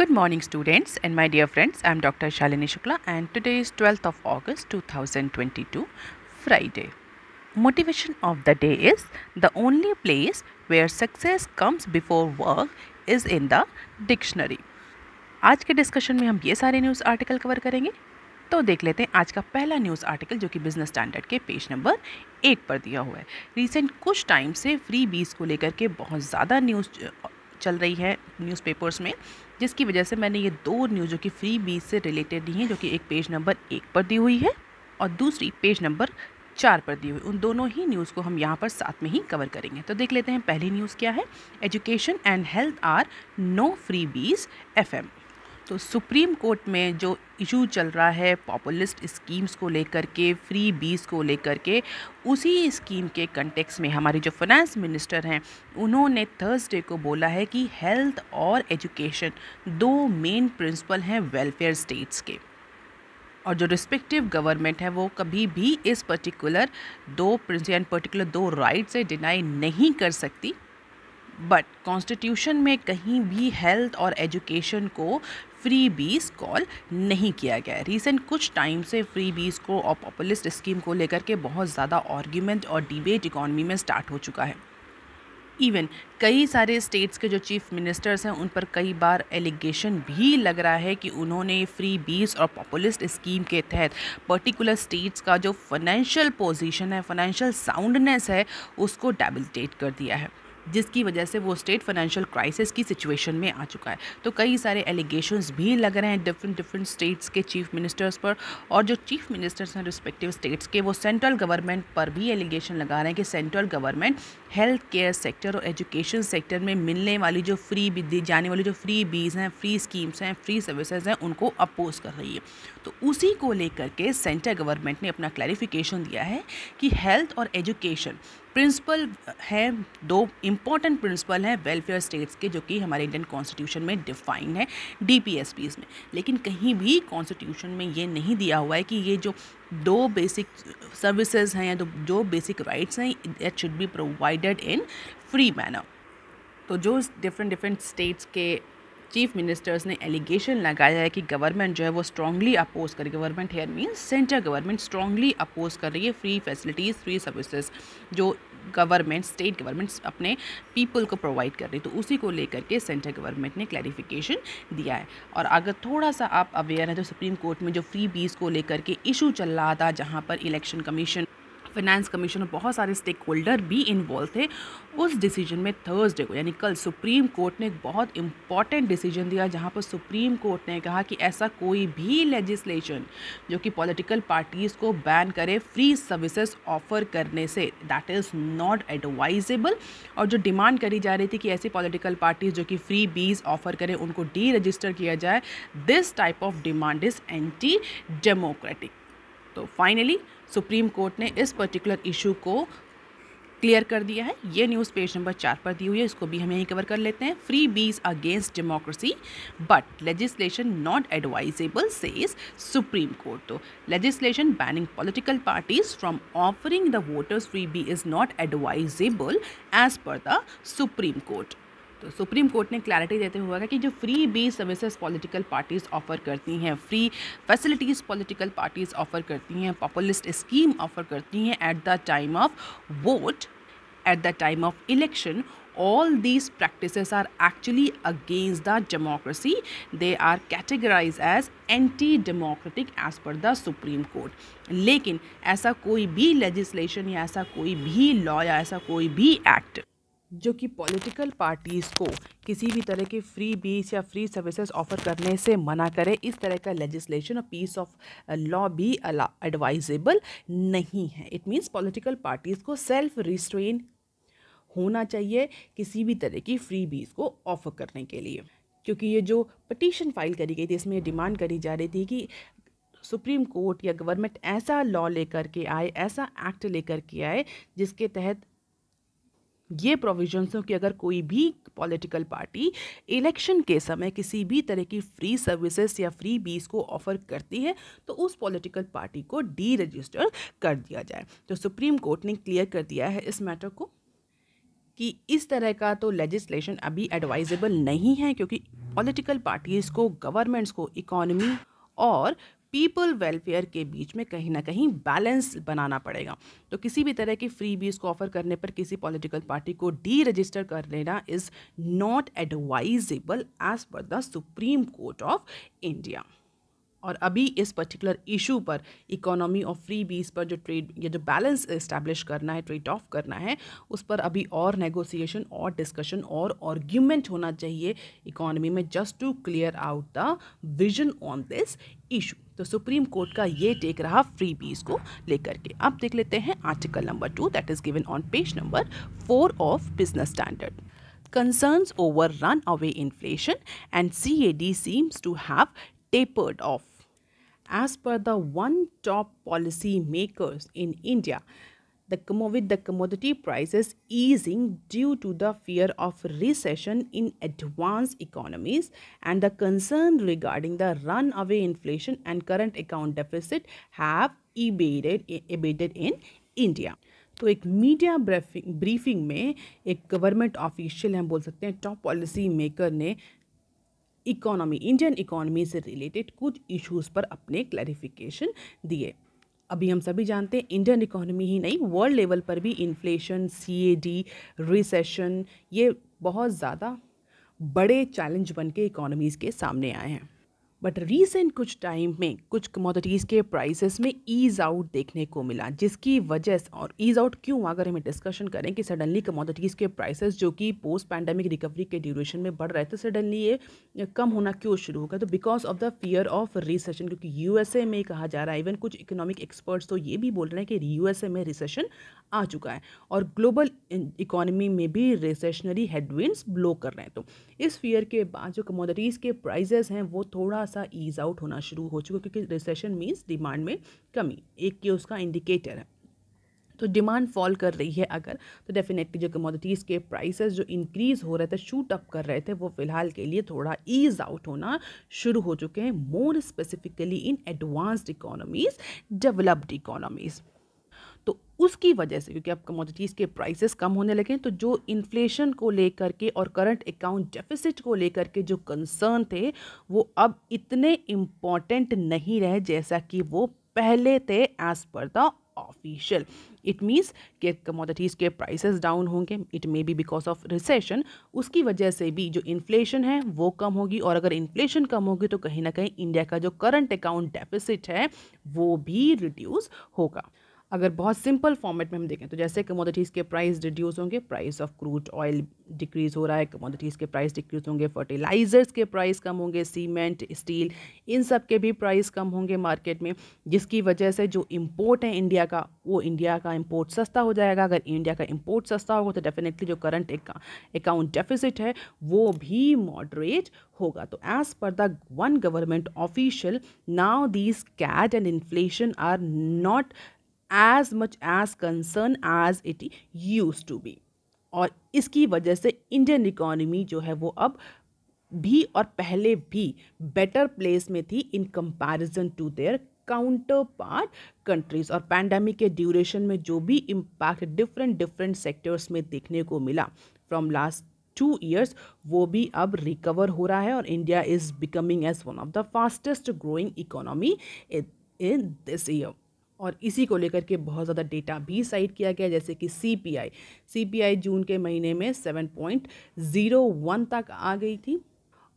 Good morning students and my dear friends, I am Dr. Shalini Shukla and today is 12th of August 2022, Friday. Motivation of the day is the only place where success comes before work is in the dictionary. आज के discussion में हम ये सारे news article cover करेंगे तो देख लेते हैं आज का पहला न्यूज़ आर्टिकल जो कि बिजनेस स्टैंडर्ड के पेज नंबर एक पर दिया हुआ है रिसेंट कुछ टाइम से फ्री बीस को लेकर के बहुत ज़्यादा न्यूज़ चल रही है न्यूज़पेपर्स में जिसकी वजह से मैंने ये दो न्यूज़ जो कि फ्री बीज से रिलेटेड दी हैं जो कि एक पेज नंबर एक पर दी हुई है और दूसरी पेज नंबर चार पर दी हुई उन दोनों ही न्यूज़ को हम यहाँ पर साथ में ही कवर करेंगे तो देख लेते हैं पहली न्यूज़ क्या है education and health are no freebies एफ तो सुप्रीम कोर्ट में जो इशू चल रहा है पॉपुलिस्ट स्कीम्स को लेकर के फ्री बीस को लेकर के उसी स्कीम के कंटेक्स में हमारे जो फाइनेंस मिनिस्टर हैं उन्होंने थर्सडे को बोला है कि हेल्थ और एजुकेशन दो मेन प्रिंसिपल हैं वेलफेयर स्टेट्स के और जो रिस्पेक्टिव गवर्नमेंट है वो कभी भी इस पर्टिकुलर दो प्रिंसिपल पर्टिकुलर दो राइट से डिनाई नहीं कर सकती बट कॉन्स्टिट्यूशन में कहीं भी हेल्थ और एजुकेशन को फ्री बीस कॉल नहीं किया गया है रिसेंट कुछ टाइम से फ्री बीज को और पॉपुलिस्ट स्कीम को लेकर के बहुत ज़्यादा आर्ग्यूमेंट और डिबेट इकॉनमी में स्टार्ट हो चुका है इवन कई सारे स्टेट्स के जो चीफ मिनिस्टर्स हैं उन पर कई बार एलिगेशन भी लग रहा है कि उन्होंने फ्री बीस और पॉपुलिस्ट स्कीम के तहत पर्टिकुलर स्टेट्स का जो फाइनेंशियल पोजीशन है फाइनेंशियल साउंडनेस है उसको डेबिलिटेट कर दिया है जिसकी वजह से वो स्टेट फाइनेंशियल क्राइसिस की सिचुएशन में आ चुका है तो कई सारे एलिगेशंस भी लग रहे हैं डिफरेंट डिफरेंट स्टेट्स के चीफ मिनिस्टर्स पर और जो चीफ मिनिस्टर्स हैं रिस्पेक्टिव स्टेट्स के वो सेंट्रल गवर्नमेंट पर भी एलिगेशन लगा रहे हैं कि central government health care sector और एजुकेशन सेक्टर में मिलने वाली जो फ्री दी जाने वाली जो फ्री बीज हैं फ्री स्कीम्स हैं फ्री सर्विसेज हैं उनको अपोज कर रही है तो उसी को लेकर के सेंट्रल गवर्नमेंट ने अपना क्लैरिफिकेशन दिया है कि हेल्थ और एजुकेशन प्रिंसिपल है दो इम्पॉर्टेंट प्रिंसिपल हैं वेलफेयर स्टेट्स के जो कि हमारे इंडियन कॉन्स्टिट्यूशन में डिफाइन है डी में लेकिन कहीं भी कॉन्स्टिट्यूशन में ये नहीं दिया हुआ है कि ये जो दो बेसिक सर्विसेज हैं या तो जो बेसिक राइट्स हैं that should be provided in free manner तो जो डिफरेंट डिफरेंट स्टेट्स के चीफ मिनिस्टर्स ने एलिगेशन लगाया है कि गवर्नमेंट जो है वो स्ट्रांगली अपोज कर government here mean central government strongly oppose कर रही है फ्री फैसिलिटीज़ फ्री सर्विसेज जो गवर्नमेंट स्टेट गवर्नमेंट्स अपने पीपल को प्रोवाइड कर रही तो उसी को लेकर के सेंट्रल गवर्नमेंट ने क्लैरिफिकेशन दिया है और अगर थोड़ा सा आप अवेयर हैं तो सुप्रीम कोर्ट में जो फ्री बीस को लेकर के इशू चल रहा था जहाँ पर इलेक्शन कमीशन फाइनेंस कमीशन और बहुत सारे स्टेक होल्डर भी इन्वॉल्व थे उस डिसीजन में थर्सडे को यानी कल सुप्रीम कोर्ट ने एक बहुत इंपॉर्टेंट डिसीजन दिया जहां पर सुप्रीम कोर्ट ने कहा कि ऐसा कोई भी लेजिस्लेशन जो कि पॉलिटिकल पार्टीज़ को बैन करे फ्री सर्विसेज ऑफर करने से दैट इज़ नॉट एडवाइजेबल और जो डिमांड करी जा रही थी कि ऐसी पॉलिटिकल पार्टीज़ जो कि फ्री बीज ऑफर करें उनको डी रजिस्टर किया जाए this type of demand is anti democratic तो फाइनली सुप्रीम कोर्ट ने इस पर्टिकुलर इशू को क्लियर कर दिया है ये न्यूज़ पेज नंबर चार पर दी हुई है इसको भी हम यहीं कवर कर लेते हैं freebies against democracy but legislation not advisable says supreme court तो legislation banning political parties from offering the voters freebie is not advisable as per the supreme court तो सुप्रीम कोर्ट ने clarity देते हुए कहा कि जो freebie services political parties offer करती हैं free facilities political parties offer करती हैं पॉपुलिस्ट स्कीम ऑफर करती हैं at the time of vote at the time of election all these practices are actually against the democracy they are categorize as anti democratic as per the supreme court लेकिन ऐसा कोई भी legislation या ऐसा कोई भी लॉ या ऐसा कोई भी एक्ट जो कि पॉलिटिकल पार्टीज़ को किसी भी तरह के फ्री बीस या फ्री सर्विसेज ऑफर करने से मना करे इस तरह का लेजिस्लेशन और पीस ऑफ लॉ भी एडवाइजेबल नहीं है इट मींस पॉलिटिकल पार्टीज़ को सेल्फ रिस्ट्रेन होना चाहिए किसी भी तरह की फ्री बीस को ऑफर करने के लिए क्योंकि ये जो पटिशन फाइल करी गई थी इसमें ये डिमांड करी जा रही थी कि सुप्रीम कोर्ट या गवर्नमेंट ऐसा लॉ लेकर के आए ऐसा एक्ट लेकर के आए जिसके तहत ये प्रोविजन्स हों कि अगर कोई भी पॉलिटिकल पार्टी इलेक्शन के समय किसी भी तरह की फ्री सर्विसेज या फ्री बीज को ऑफर करती है तो उस पॉलिटिकल पार्टी को डी रजिस्टर कर दिया जाए तो सुप्रीम कोर्ट ने क्लियर कर दिया है इस मैटर को कि इस तरह का तो लेजिस्लेशन अभी एडवाइजेबल नहीं है क्योंकि पॉलिटिकल पार्टीज़ को गवर्नमेंट्स को इकोनमी और पीपल वेलफेयर के बीच में कहीं ना कहीं बैलेंस बनाना पड़ेगा तो किसी भी तरह की फ्री बीज को ऑफर करने पर किसी पॉलिटिकल पार्टी को डी रजिस्टर कर लेना is not advisable as per the supreme court of India और अभी इस पर्टिकुलर इशू पर इकोनॉमी और फ्री बीज पर जो ट्रेड ये जो बैलेंस इस्टेब्लिश करना है ट्रेड ऑफ करना है उस पर अभी और नेगोशिएशन और डिस्कशन और आर्ग्यूमेंट होना चाहिए इकोनॉमी में just to clear out the vision on this issue तो सुप्रीम कोर्ट का ये टेक रहा फ्री बीज को लेकर के अब देख लेते हैं article number two that is given on page number four of Business Standard concerns over runaway inflation and C A D seems to have tapered off as per the one top policy makers in India the, with the commodity prices easing due to the fear of recession in advanced economies and the concern regarding the runaway inflation and current account deficit have abated, abated in India. तो एक media briefing briefing में एक government official हम बोल सकते हैं top policy maker ने economy Indian economy से रिलेटेड कुछ इश्यूज़ पर अपने क्लैरिफिकेशन दिए अभी हम सभी जानते हैं इंडियन इकोनॉमी ही नहीं वर्ल्ड लेवल पर भी इन्फ्लेशन सी रिसेशन ये बहुत ज़्यादा बड़े चैलेंज बन के इकोनॉमीज़ के सामने आए हैं बट रीसेंट कुछ टाइम में कुछ कमोडिटीज़ के प्राइसेस में ईज़ आउट देखने को मिला जिसकी वजह से और ईज़ आउट क्यों अगर हमें डिस्कशन करें कि सडनली कमोडिटीज़ के प्राइसेस जो कि पोस्ट पैंडमिक रिकवरी के ड्यूरेशन में बढ़ रहे थे सडनली ये कम होना क्यों शुरू हो गया तो because of the fear of recession क्योंकि यू में कहा जा रहा है इवन कुछ इकोनॉमिक एक्सपर्ट्स तो ये भी बोल रहे हैं कि यू में रिसेशन आ चुका है और ग्लोबल इकोनॉमी में भी रिसेशनरी हेडविंड्स ब्लो कर रहे हैं तो इस फियर के बाद जो कमोडिटीज़ के प्राइजेस हैं वो थोड़ा सा ईज आउट होना शुरू हो चुका क्योंकि रिसेशन मीन्स डिमांड में कमी एक ये उसका इंडिकेटर है तो डिमांड फॉल कर रही है अगर तो डेफिनेटली जो कमोडिटीज़ के प्राइसेस जो इंक्रीज़ हो रहे थे शूट अप कर रहे थे वो फ़िलहाल के लिए थोड़ा ईज आउट होना शुरू हो चुके हैं more specifically in advanced economies developed economies तो उसकी वजह से क्योंकि अब कमोडिटीज़ के प्राइसेस कम होने लगे तो जो इन्फ्लेशन को लेकर के और करंट अकाउंट डेफिसिट को लेकर के जो कंसर्न थे वो अब इतने इम्पॉर्टेंट नहीं रहे जैसा कि वो पहले थे as per the official it means कि कमोडिटीज़ के प्राइसेस डाउन होंगे it may be because of recession उसकी वजह से भी जो इन्फ्लेशन है वो कम होगी और अगर इन्फ्लेशन कम होगी तो कहीं ना कहीं इंडिया का जो करंट अकाउंट डेफिसिट है वो भी रिड्यूस होगा अगर बहुत सिंपल फॉर्मेट में हम देखें तो जैसे कमोडिटीज़ के प्राइस रिड्यूस होंगे price of crude oil decrease हो रहा है कमोडिटीज़ के प्राइस डिक्रीज़ होंगे फर्टिलाइज़र्स के प्राइस कम होंगे सीमेंट स्टील इन सब के भी प्राइस कम होंगे मार्केट में जिसकी वजह से जो इम्पोर्ट है इंडिया का वो इंडिया का इम्पोर्ट सस्ता हो जाएगा अगर इंडिया का इम्पोर्ट सस्ता होगा तो डेफिनेटली जो करंट अकाउंट डेफिसिट है वो भी मॉडरेट होगा तो as per the one government official now these CAD and inflation are not as much as concern as it used to be और इसकी वजह से इंडियन इकोनॉमी जो है वो अब भी और पहले भी बेटर प्लेस में थी in comparison to their counterpart countries और पैंडमिक के ड्यूरेशन में जो भी इम्पैक्ट डिफरेंट डिफरेंट सेक्टर्स में देखने को मिला फ्रॉम लास्ट टू ईयर्स वो भी अब रिकवर हो रहा है और India is becoming as one of the fastest growing economy in this year और इसी को लेकर के बहुत ज़्यादा डेटा भी साइट किया गया जैसे कि सीपीआई सीपीआई जून के महीने में 7.01 तक आ गई थी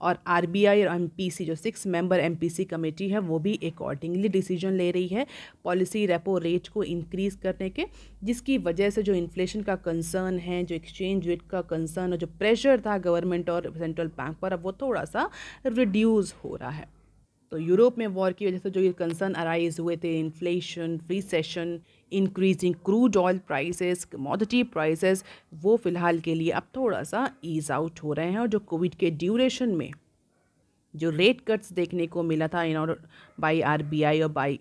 और आरबीआई और एमपीसी जो सिक्स मेंबर एमपीसी कमेटी है वो भी अकॉर्डिंगली डिसीजन ले रही है पॉलिसी रेपो रेट को इंक्रीज करने के जिसकी वजह से जो इन्फ्लेशन का कंसर्न है जो एक्सचेंज रेट का कंसर्न और जो प्रेशर था गवर्नमेंट और सेंट्रल बैंक पर अब वो थोड़ा सा रिड्यूज़ हो रहा है तो यूरोप में वॉर की वजह से जो ये कंसर्न अराइज हुए थे inflation recession increasing crude oil prices commodity prices वो फ़िलहाल के लिए अब थोड़ा सा ईज आउट हो रहे हैं और जो कोविड के ड्यूरेशन में जो रेट कट्स देखने को मिला था इन और बाई आर और बाई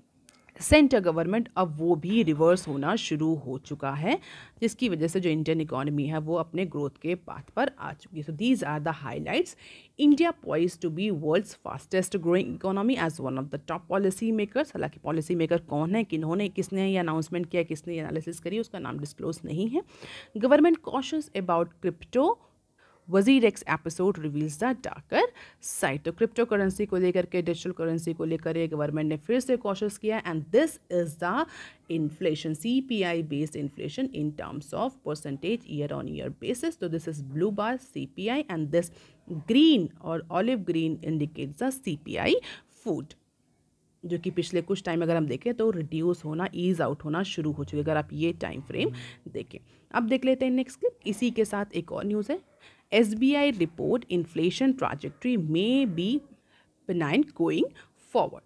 सेंटर गवर्नमेंट अब वो भी रिवर्स होना शुरू हो चुका है जिसकी वजह से जो इंडियन इकोनॉमी है वो अपने ग्रोथ के पाथ पर आ चुकी है so these are the highlights India poised to be world's fastest growing economy as one of the top policy makers हालांकि पॉलिसी मेकर कौन है किन्होंने किसने ये अनाउंसमेंट किया किसने एनालिसिस करी उसका नाम डिस्क्लोज नहीं है government cautious about crypto WazirX episode reveals the darker side तो क्रिप्टो करेंसी को लेकर के डिजिटल करेंसी को लेकर ये गवर्नमेंट ने फिर से कोशिश किया and this is the inflation C P I based inflation in terms of percentage year on year basis तो this is blue bar C P I and this green और olive green indicates the C P I food जो कि पिछले कुछ time अगर हम देखें तो रिड्यूस होना ईज आउट होना शुरू हो चुके अगर आप ये टाइम फ्रेम देखें अब देख लेते हैं नेक्स्ट क्लिप इसी के साथ एक और न्यूज़ है S B I report inflation trajectory may be benign going forward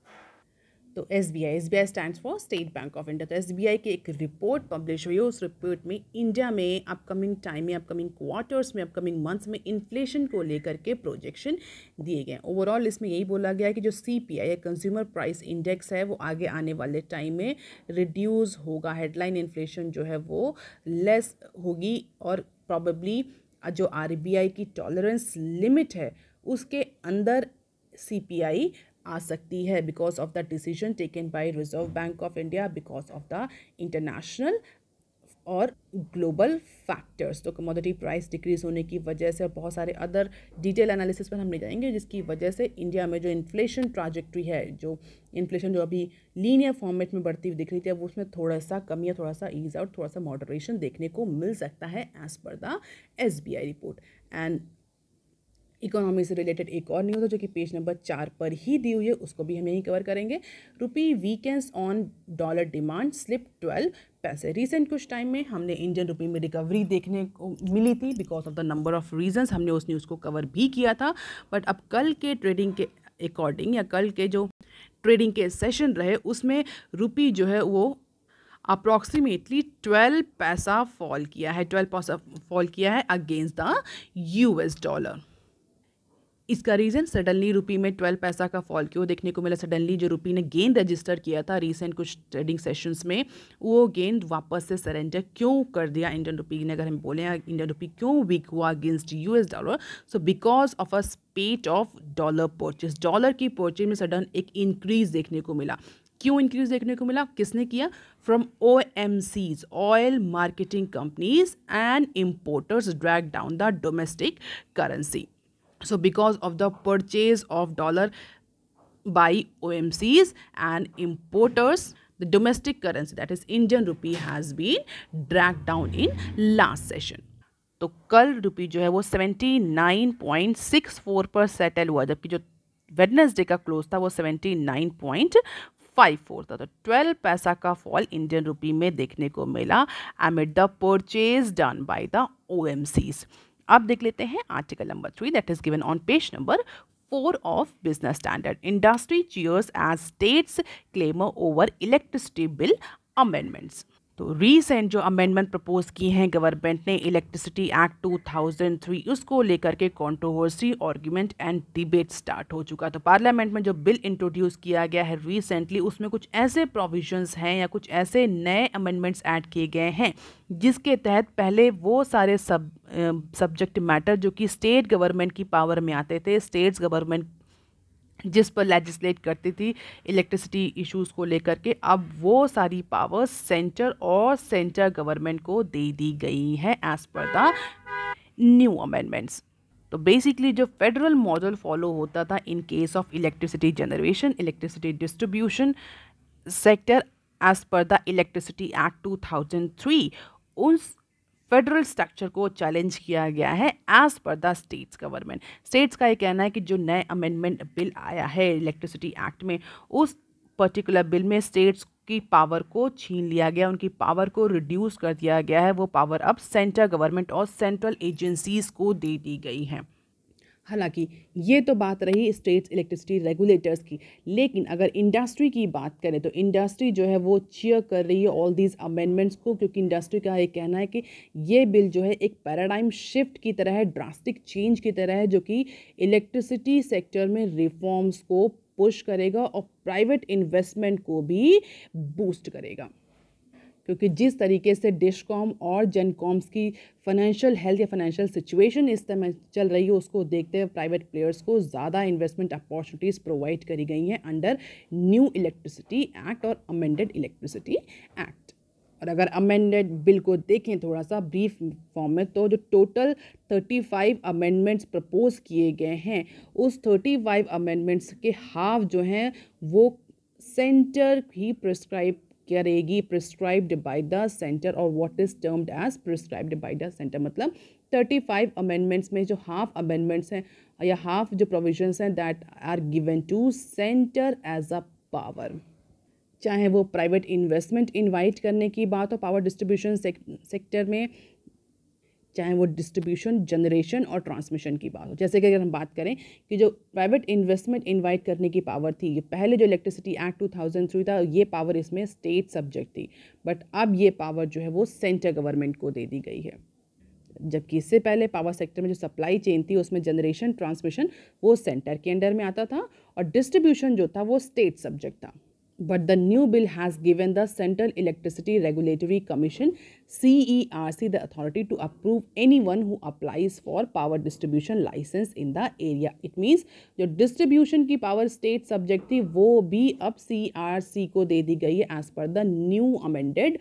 तो S B I S B I stand for State Bank of India तो एस बी आई की एक रिपोर्ट पब्लिश हुई है उस रिपोर्ट में इंडिया में अपकमिंग टाइम में अपकमिंग क्वार्टर्स में अपकमिंग मंथ्स में इन्फ्लेशन को लेकर के प्रोजेक्शन दिए गए ओवरऑल इसमें यही बोला गया है कि जो सी पी आई या कंज्यूमर प्राइस इंडेक्स है वो आगे आने वाले टाइम में रिड्यूज़ होगा हेडलाइन इन्फ्लेशन जो है वो लेस होगी और प्रॉबली जो आर की टॉलरेंस लिमिट है उसके अंदर सी आ सकती है because of the decision taken by Reserve Bank of India because of the international और ग्लोबल फैक्टर्स तो कमोडिटी प्राइस डिक्रीज होने की वजह से बहुत सारे अदर डिटेल एनालिसिस पर हम ले जाएंगे जिसकी वजह से इंडिया में जो इन्फ्लेशन ट्राजेक्ट्री है जो इन्फ्लेशन जो अभी लीनियर फॉर्मेट में बढ़ती हुई दिख रही थी अब उसमें थोड़ा सा कमी या थोड़ा सा ईज आउट थोड़ा सा मॉडरेशन देखने को मिल सकता है as per the S report and economy से रिलेटेड एक और न्यूज़ है जो कि पेज नंबर चार पर ही दी हुई है उसको भी हम यहीं कवर करेंगे rupee weakens on dollar demand slip twelve paise recent कुछ टाइम में हमने इंडियन रुपी में रिकवरी देखने को मिली थी because of the number of reasons हमने उस न्यूज़ को कवर भी किया था बट अब कल के ट्रेडिंग के अकॉर्डिंग या कल के जो ट्रेडिंग के सेशन रहे उसमें रुपी जो है वो अप्रॉक्सीमेटली ट्वेल्व पैसा फॉल किया है ट्वेल्व पैसा फॉल किया है अगेंस्ट द यू डॉलर इसका रीज़न सडनली रुपी में ट्वेल्व पैसा का फॉल क्यों देखने को मिला सडनली जो रुपी ने गेंद रजिस्टर किया था रिसेंट कुछ ट्रेडिंग सेशंस में वो गेंद वापस से सरेंडर क्यों कर दिया इंडियन रुपी ने अगर हम बोलें इंडियन रुपी क्यों वीक हुआ against US dollar so because of a spate of dollar purchase dollar की परचेज में सडन एक इंक्रीज देखने को मिला क्यों इंक्रीज देखने को मिला किसने किया from O M Cs oil marketing companies and importers drag down the domestic currency so because of the purchase of dollar by OMCs and importers the domestic currency that is Indian rupee has been dragged down in last session तो कल रुपी जो है वो 79.64 पर settle हुआ जबकि जो Wednesday का क्लोज था वो 79.54 था तो 12 पैसा का फॉल इंडियन रुपी में देखने को मिला amid the purchase done by the OMCs अब देख लेते हैं article number three that is given on page number four of Business Standard industry cheers as states claim over electricity bill amendments तो recent जो अमेंडमेंट प्रपोज किए हैं government ने electricity act 2003 उसको लेकर के controversy argument and debate start हो चुका तो पार्लियामेंट में जो बिल इंट्रोड्यूस किया गया है रिसेंटली उसमें कुछ ऐसे प्रोविजंस हैं या कुछ ऐसे नए अमेंडमेंट्स ऐड किए गए हैं जिसके तहत पहले वो सारे सब सब्जेक्ट मैटर जो कि स्टेट गवर्नमेंट की पावर में आते थे स्टेट्स गवर्नमेंट जिस पर लेजिस्लेट करती थी इलेक्ट्रिसिटी इश्यूज को लेकर के अब वो सारी पावर्स सेंटर और सेंटर गवर्नमेंट को दे दी गई हैं as per the new amendments तो बेसिकली जो फेडरल मॉडल फॉलो होता था in case of electricity generation electricity distribution sector as per the electricity act 2003 उस फेडरल स्ट्रक्चर को चैलेंज किया गया है as per the states government states का ये कहना है कि जो नए अमेंडमेंट बिल आया है इलेक्ट्रिसिटी एक्ट में उस पर्टिकुलर बिल में स्टेट्स की पावर को छीन लिया गया उनकी पावर को रिड्यूस कर दिया गया है वो पावर अब सेंट्रल गवर्नमेंट और सेंट्रल एजेंसीज को दे दी गई हैं हालांकि ये तो बात रही स्टेट्स इलेक्ट्रिसिटी रेगुलेटर्स की लेकिन अगर इंडस्ट्री की बात करें तो इंडस्ट्री जो है वो चीयर कर रही है ऑल दीज अमेंडमेंट्स को क्योंकि इंडस्ट्री का ये कहना है कि ये बिल जो है एक पैराडाइम शिफ्ट की तरह है ड्रास्टिक चेंज की तरह है जो कि इलेक्ट्रिसिटी सेक्टर में रिफॉर्म्स को पुश करेगा और प्राइवेट इन्वेस्टमेंट को भी बूस्ट करेगा क्योंकि जिस तरीके से डिशकॉम और जेनकॉम्स की फाइनेंशियल हेल्थ या फाइनेंशियल सिचुएशन इस समय चल रही है उसको देखते हुए प्राइवेट प्लेयर्स को ज़्यादा इन्वेस्टमेंट अपॉर्चुनिटीज़ प्रोवाइड करी गई हैं अंडर न्यू इलेक्ट्रिसिटी एक्ट और अमेंडेड इलेक्ट्रिसिटी एक्ट और अगर अमेंडेड बिल को देखें थोड़ा सा ब्रीफ फॉर्म में तो जो total thirty five amendments propose किए गए हैं उस थर्टी फाइव अमेंडमेंट्स के हाफ जो हैं वो सेंटर ही प्रिस्क्राइब करेगी प्रिस्क्राइब्ड बाय द सेंटर और what is termed as prescribed by the centre मतलब थर्टी फाइव अमेंडमेंट्स में जो हाफ अमेंडमेंट्स हैं या हाफ जो प्रोविजंस हैं that are given to centre as a power चाहे वो प्राइवेट इन्वेस्टमेंट इनवाइट करने की बात हो पावर डिस्ट्रीब्यूशन सेक्टर में चाहे वो डिस्ट्रीब्यूशन जनरेशन और ट्रांसमिशन की बात हो जैसे कि अगर हम बात करें कि जो प्राइवेट इन्वेस्टमेंट इन्वाइट करने की पावर थी ये पहले जो electricity act two thousand three था ये पावर इसमें स्टेट सब्जेक्ट थी बट अब ये पावर जो है वो सेंटर गवर्नमेंट को दे दी गई है जबकि इससे पहले पावर सेक्टर में जो सप्लाई चेन थी उसमें जनरेशन ट्रांसमिशन वो सेंटर के अंडर में आता था और डिस्ट्रीब्यूशन जो था वो स्टेट सब्जेक्ट था but the new bill has given the Central Electricity Regulatory Commission CERC the authority to approve anyone who applies for power distribution license in the area it means जो distribution की power state subject थी वो भी अब CERC को दे दी गई है as per the new amended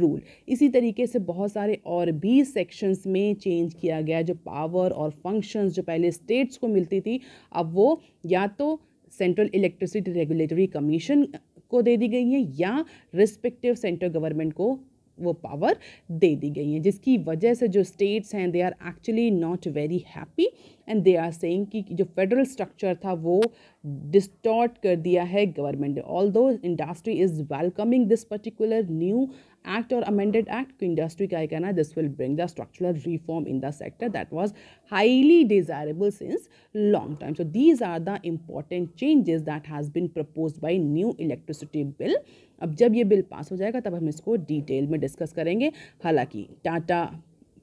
rule इसी तरीके से बहुत सारे और भी sections में change किया गया जो power और functions जो पहले states को मिलती थी अब वो या तो सेंट्रल इलेक्ट्रिसिटी रेगुलेटरी कमीशन को दे दी गई हैं या रिस्पेक्टिव सेंट्रल गवर्नमेंट को वो पावर दे दी गई हैं जिसकी वजह से जो स्टेट्स हैं they are actually not very happy and they are saying कि जो फेडरल स्ट्रक्चर था वो डिस्टॉर्ट कर दिया है government although industry is welcoming this particular new Act or amended Act ko industry ka hai this will bring the structural reform in the sector that was highly desirable since long time. So these are the important changes that has been proposed by new electricity bill. अब जब ये bill pass हो जाएगा तब हम इसको detail में discuss करेंगे हालांकि Tata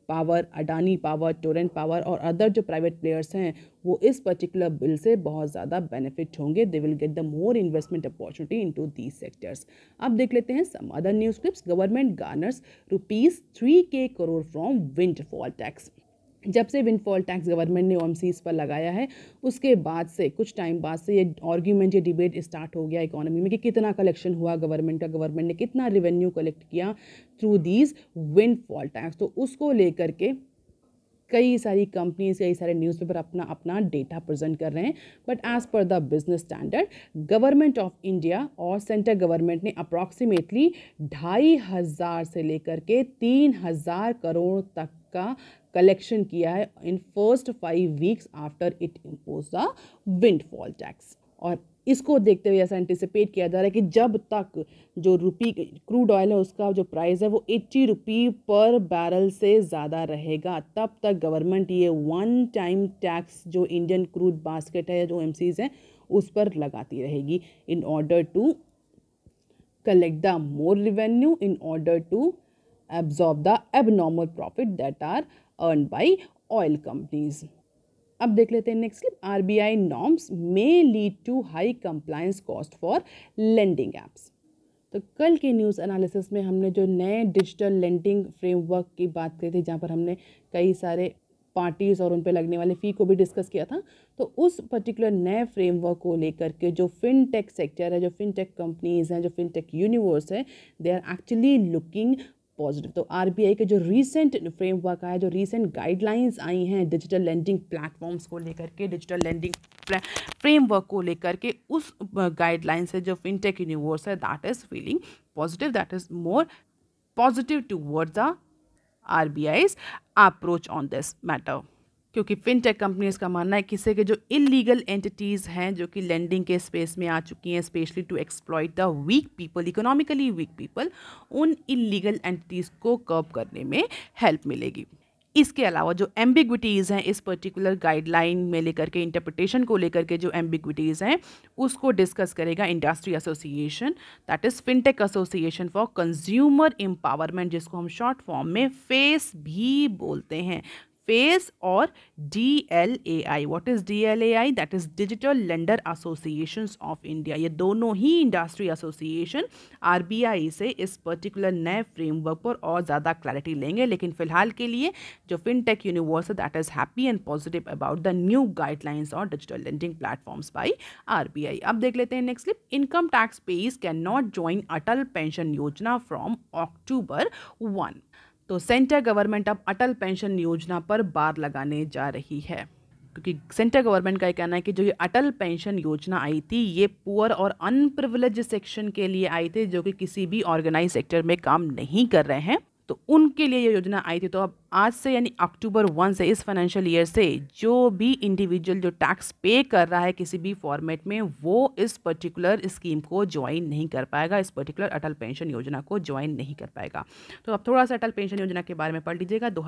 power Adani power Torrent power और अदर जो प्राइवेट प्लेयर्स हैं वो इस पर्टिकुलर बिल से बहुत ज़्यादा बेनिफिट होंगे they will get the more investment opportunity into these sectors अब देख लेते हैं some other news clips government garners rupees three K crore from fall tax जब से विंडफॉल टैक्स गवर्नमेंट ने ओम पर लगाया है उसके बाद से कुछ टाइम बाद से ये आर्ग्यूमेंट ये डिबेट स्टार्ट हो गया इकोनॉमी में कि कितना कलेक्शन हुआ गवर्नमेंट का गवर्नमेंट ने कितना रेवेन्यू कलेक्ट किया थ्रू दीज विंडफॉल टैक्स तो उसको लेकर के कई सारी कंपनीज कई सारे न्यूज़पेपर अपना अपना डेटा प्रेजेंट कर रहे हैं but as per the Business Standard government of India और सेंट्रल गवर्नमेंट ने अप्रॉक्सीमेटली ढाई हज़ार से लेकर के तीन हज़ार करोड़ तक का कलेक्शन किया है first five weeks after it impose the the fall tax और इसको देखते हुए ऐसा एंटिसिपेट किया जा रहा है कि जब तक जो रुपी क्रूड ऑयल है उसका जो प्राइस है वो एट्टी रुपी पर बैरल से ज़्यादा रहेगा तब तक गवर्नमेंट ये वन टाइम टैक्स जो इंडियन क्रूड बास्केट है जो एम हैं उस पर लगाती रहेगी in order to collect the more revenue in order to absorb the abnormal profit that are earn by oil companies अब देख लेते हैं next clip I norms may lead to high compliance cost for lending apps तो कल के news analysis में हमने जो नए डिजिटल लेंडिंग फ्रेमवर्क की बात करी थी जहाँ पर हमने कई सारे पार्टीज़ और उन पर लगने वाले फ़ी को भी डिस्कस किया था तो उस पर्टिकुलर नए फ्रेमवर्क को लेकर के जो फिनटेक सेक्टर है जो फिनटेक कंपनीज़ हैं जो फिनटेक यूनिवर्स है they are actually looking positive तो आर के जो रीसेंट फ्रेमवर्क आया जो रीसेंट गाइडलाइंस आई हैं डिजिटल लैंडिंग प्लेटफॉर्म्स को लेकर के डिजिटल लैंडिंग फ्रेमवर्क को लेकर के उस गाइडलाइन से जो फिनटेक यूनिवर्स है that is feeling positive that is more positive toward the R B approach on this matter क्योंकि फिनटेक कंपनीज का मानना है किसे के जो इलीगल एंटिटीज़ हैं जो कि लैंडिंग के स्पेस में आ चुकी हैं specially to exploit the weak people economically weak people उन इलीगल एंटिटीज़ को कर्ब करने में हेल्प मिलेगी इसके अलावा जो एम्बिग्विटीज़ हैं इस पर्टिकुलर गाइडलाइन में लेकर के इंटरप्रटेशन को लेकर के जो एम्बिग्विटीज़ हैं उसको डिस्कस करेगा industry association that is fintech association for consumer empowerment जिसको हम शॉर्ट फॉर्म में फेस भी बोलते हैं और D L A I what is D L A I that is digital lender association of India ये दोनों ही industry association R B I से इस पर्टिकुलर नए फ्रेमवर्क पर और ज़्यादा क्लैरिटी लेंगे लेकिन फिलहाल के लिए जो फिनटेक यूनिवर्स है that is happy and positive about the new guidelines और digital lending platforms by R B I अब देख लेते हैं next clip income tax payers can not join Atal pension Yojana from October one तो सेंटर गवर्नमेंट अब Atal pension योजना पर बार लगाने जा रही है क्योंकि सेंटर गवर्नमेंट का ये कहना है कि जो ये अटल पेंशन योजना आई थी ये पुअर और अनप्रिवलेज सेक्शन के लिए आई थी जो कि किसी भी ऑर्गेनाइज सेक्टर में काम नहीं कर रहे हैं तो उनके लिए ये योजना आई थी तो अब आज से यानी अक्टूबर वन से इस फाइनेंशियल ईयर से जो भी इंडिविजुअल जो टैक्स पे कर रहा है किसी भी फॉर्मेट में वो इस पर्टिकुलर स्कीम को ज्वाइन नहीं कर पाएगा इस पर्टिकुलर अटल पेंशन योजना को ज्वाइन नहीं कर पाएगा तो अब थोड़ा सा अटल पेंशन योजना के बारे में पढ़ लीजिएगा दो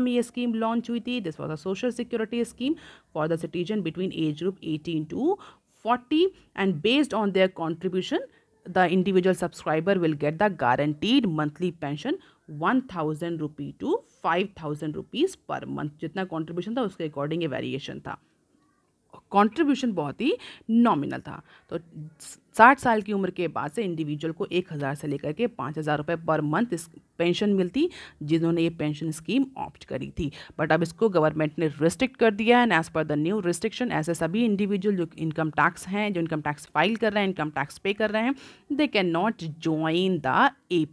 में ये स्कीम लॉन्च हुई थी this was a social security scheme for the citizen between age group eighteen to forty and based on their contribution the individual subscriber will get the guaranteed monthly pension 1000 rupee to 5000 rupees per month jitna contribution tha uske according a variation tha contribution बहुत ही nominal था तो साठ साल की उम्र के बाद से इंडिविजुअल को एक हज़ार से लेकर के पाँच हज़ार रुपये पर मंथ इस पेंशन मिलती जिन्होंने ये पेंशन स्कीम ऑप्ट करी थी बट अब इसको गवर्नमेंट ने रिस्ट्रिक्ट कर दिया है and as per the new restriction ऐसे सभी इंडिविजुअल जो इनकम टैक्स हैं जो इनकम टैक्स फाइल कर रहे हैं इनकम टैक्स पे कर रहे हैं they can not join the A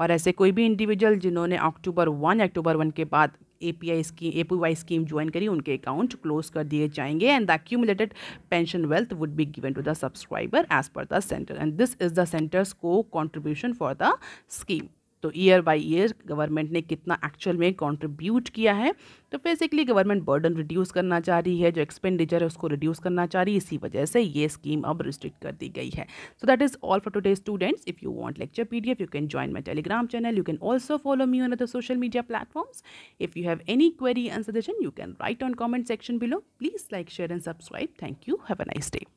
और ऐसे कोई भी इंडिविजुअल जिन्होंने अक्टूबर वन अक्टूबर वन के बाद A P I scheme A P Y scheme join करी उनके अकाउंट क्लोज कर दिए जाएंगे and the accumulated pension wealth would be given to the subscriber as per the centre and this is the centre's को contribution for the scheme तो year by year government ने कितना actual में contribute किया है तो बेसिकली गवर्नमेंट बर्डन रिड्यूस करना चाह रही है जो एक्सपेंडिचर है उसको रिड्यूस करना चाह रही है इसी वजह से ये स्कीम अब रिस्ट्रिक्ट कर दी गई है so that is all for today students if you want lecture PDF you can join my Telegram channel you can also follow me on other social media platforms if you have any query and suggestion you can write on comment section below please like share and subscribe thank you have a nice day